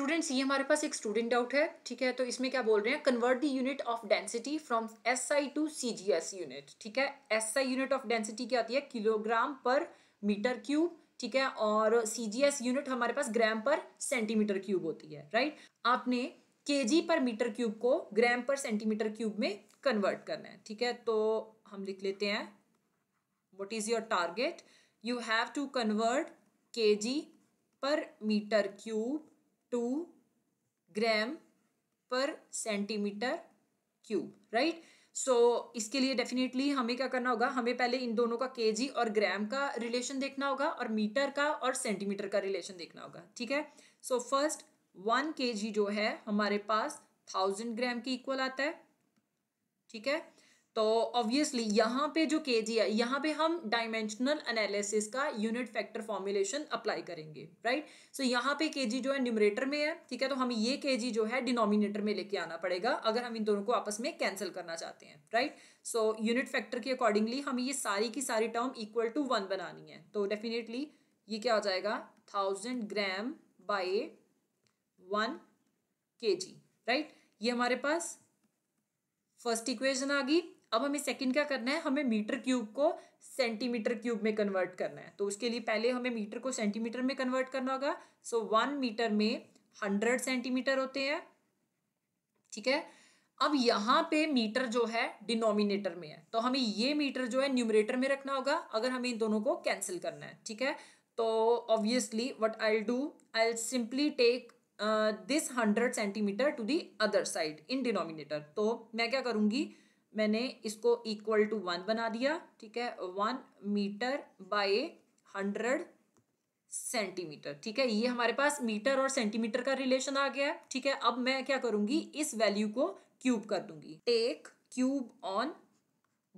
students ये हमारे पास एक स्टूडेंट डाउट है ठीक है तो इसमें क्या बोल रहे हैं convert the unit of density from S I to C G S unit ठीक है S I unit of density क्या आती है किलोग्राम पर मीटर क्यूब ठीक है और सी जी एस यूनिट हमारे पास ग्राम पर सेंटीमीटर क्यूब होती है राइट आपने के जी पर मीटर क्यूब को ग्राम पर सेंटीमीटर क्यूब में कन्वर्ट करना है ठीक है तो हम लिख लेते हैं what is your target you have to convert K G per metre cube to gram per centimetre cube right so so, इसके लिए डेफिनेटली हमें क्या करना होगा हमें पहले इन दोनों का केजी और ग्राम का रिलेशन देखना होगा और मीटर का और सेंटीमीटर का रिलेशन देखना होगा ठीक है सो फर्स्ट वन केजी जो है हमारे पास थाउजेंड ग्राम के इक्वल आता है ठीक है तो ऑब्वियसली यहाँ पे जो के जी आई यहाँ पे हम डायमेंशनल एनालिसिस का यूनिट फैक्टर फॉर्मुलेशन अप्लाई करेंगे राइट सो so, यहाँ पे के जी जो है न्यूमरेटर में है ठीक है तो हमें ये के जी जो है डिनोमिनेटर में लेके आना पड़ेगा अगर हम इन दोनों को आपस में कैंसिल करना चाहते हैं राइट सो यूनिट फैक्टर के अकॉर्डिंगली हमें ये सारी की सारी टर्म इक्वल टू वन बनानी है तो डेफिनेटली ये क्या हो जाएगा thousand gram by one K ji right ये हमारे पास फर्स्ट इक्वेशन आ गई अब हमें सेकंड क्या करना है हमें मीटर क्यूब को सेंटीमीटर क्यूब में कन्वर्ट करना है तो उसके लिए पहले हमें मीटर को सेंटीमीटर में कन्वर्ट करना होगा सो वन मीटर में हंड्रेड सेंटीमीटर होते हैं ठीक है अब यहाँ पे मीटर जो है डिनोमिनेटर में है तो हमें ये मीटर जो है न्यूमरेटर में रखना होगा अगर हमें इन दोनों को कैंसिल करना है ठीक है तो obviously what I do I simply take this hundred centimetre to the other side in denominator तो मैं क्या करूँगी मैंने इसको इक्वल टू वन बना दिया ठीक है one metre by hundred centimetre ठीक है ये हमारे पास मीटर और सेंटीमीटर का रिलेशन आ गया ठीक है अब मैं क्या करूंगी इस वैल्यू को क्यूब कर दूंगी take cube on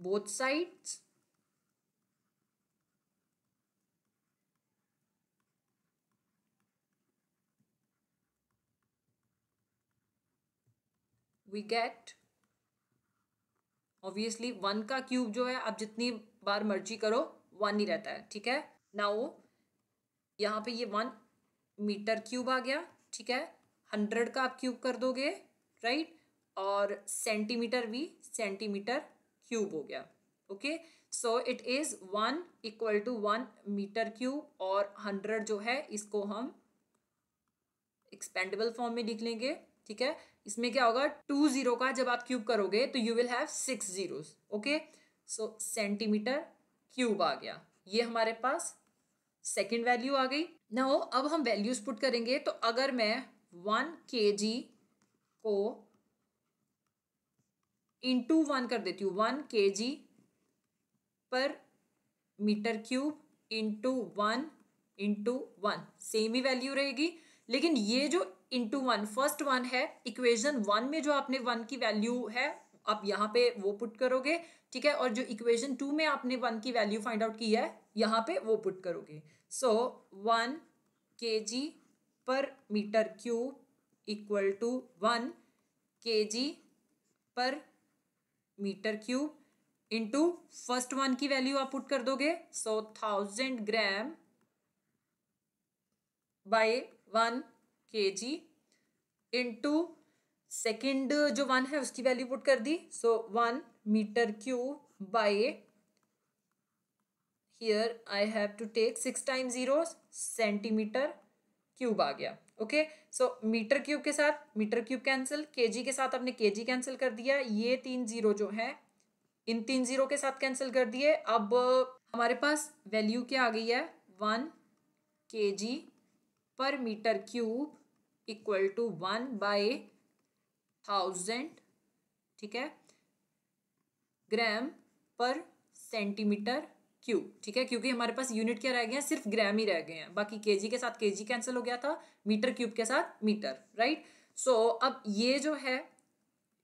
both sides we get obviously one का क्यूब जो है आप जितनी बार मर्जी करो वन ही रहता है ठीक है नाउ यहाँ पे ये वन मीटर क्यूब आ गया ठीक है हंड्रेड का आप क्यूब कर दोगे राइट और सेंटीमीटर भी सेंटीमीटर क्यूब हो गया okay so it is one equal to one metre cube और हंड्रेड जो है इसको हम एक्सपेंडेबल फॉर्म में लिख लेंगे ठीक है इसमें क्या होगा टू जीरो का जब आप क्यूब करोगे तो you will have six zeros okay so centimetre cube आ गया ये हमारे पास सेकेंड वैल्यू आ गई ना हो अब हम वैल्यूज पुट करेंगे तो अगर मैं वन के जी को इंटू वन कर देती हूँ one K G per metre cube into one into one same ही वैल्यू रहेगी लेकिन ये जो इंटू वन फर्स्ट वन है इक्वेशन वन में जो आपने वन की वैल्यू है आप यहाँ पे वो पुट करोगे ठीक है और जो इक्वेशन टू में आपने वन की वैल्यू फाइंड आउट की है यहाँ पे वो पुट करोगे so one K G per metre cube equal to one K G per metre cube into first one की वैल्यू आप पुट कर दोगे so thousand gram by one K G into second जो वन है उसकी value put कर दी so one metre cube by here I have to take six time zero centimetre cube आ गया ओके सो मीटर क्यूब के साथ मीटर क्यूब कैंसिल केजी के साथ आपने केजी कैंसिल कर दिया ये तीन जीरो जो है इन तीन जीरो के साथ कैंसिल कर दिए अब हमारे पास वैल्यू क्या आ गई है one K G per metre cube equal to one by thousand ठीक है ग्राम पर सेंटीमीटर क्यूब ठीक है क्योंकि हमारे पास यूनिट क्या रह गए हैं सिर्फ ग्राम ही रह गए हैं बाकी केजी के साथ केजी कैंसिल हो गया था मीटर क्यूब के साथ मीटर राइट सो so, अब ये जो है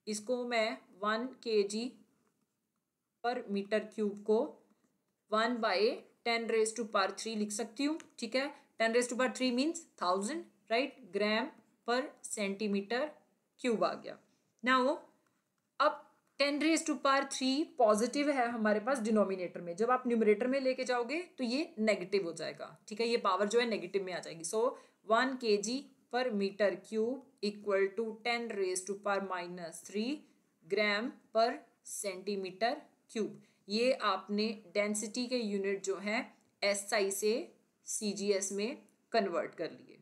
इसको मैं one K G per metre cube को one by ten raise to power three लिख सकती हूँ ठीक है ten raise to power three means thousand right gram per centimetre cube आ गया ना वो अब ten raise to power three positive है हमारे पास डिनोमिनेटर में जब आप न्यूमरेटर में लेके जाओगे तो ये नेगेटिव हो जाएगा ठीक है ये पावर जो है नेगेटिव में आ जाएगी so one K G per metre cube equal to ten raise to power minus three gram per centimetre cube ये आपने डेंसिटी के यूनिट जो है एस आई से सी जी एस में कन्वर्ट कर लिए